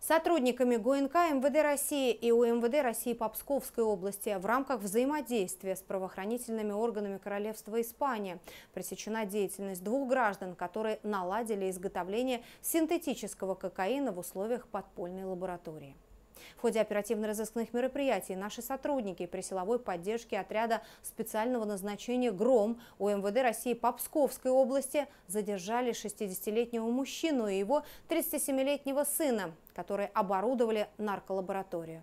Сотрудниками ГУНК МВД России и УМВД России по Псковской области в рамках взаимодействия с правоохранительными органами Королевства Испания пресечена деятельность двух граждан, которые наладили изготовление синтетического кокаина в условиях подпольной лаборатории. В ходе оперативно-розыскных мероприятий наши сотрудники при силовой поддержке отряда специального назначения «Гром» у МВД России по Псковской области задержали 60-летнего мужчину и его 37-летнего сына, которые оборудовали нарколабораторию.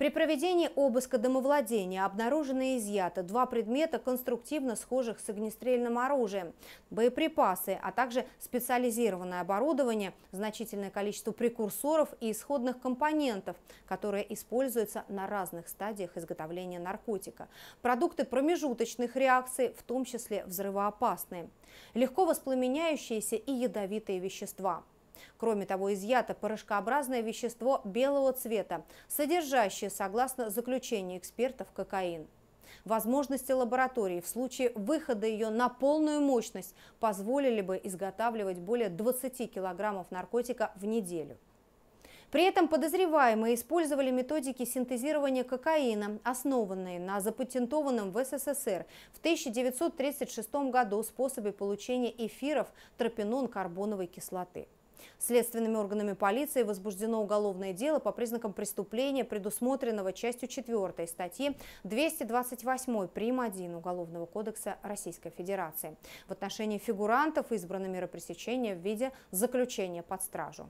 При проведении обыска домовладения обнаружены и изъято два предмета, конструктивно схожих с огнестрельным оружием, боеприпасы, а также специализированное оборудование, значительное количество прекурсоров и исходных компонентов, которые используются на разных стадиях изготовления наркотика, продукты промежуточных реакций, в том числе взрывоопасные, легко воспламеняющиеся и ядовитые вещества – Кроме того, изъято порошкообразное вещество белого цвета, содержащее, согласно заключению экспертов, кокаин. Возможности лаборатории в случае выхода ее на полную мощность позволили бы изготавливать более 20 килограммов наркотика в неделю. При этом подозреваемые использовали методики синтезирования кокаина, основанные на запатентованном в СССР в 1936 году способе получения эфиров тропинон-карбоновой кислоты. Следственными органами полиции возбуждено уголовное дело по признакам преступления, предусмотренного частью 4 статьи 228 прим. 1 Уголовного кодекса Российской Федерации. В отношении фигурантов избрано пресечения в виде заключения под стражу.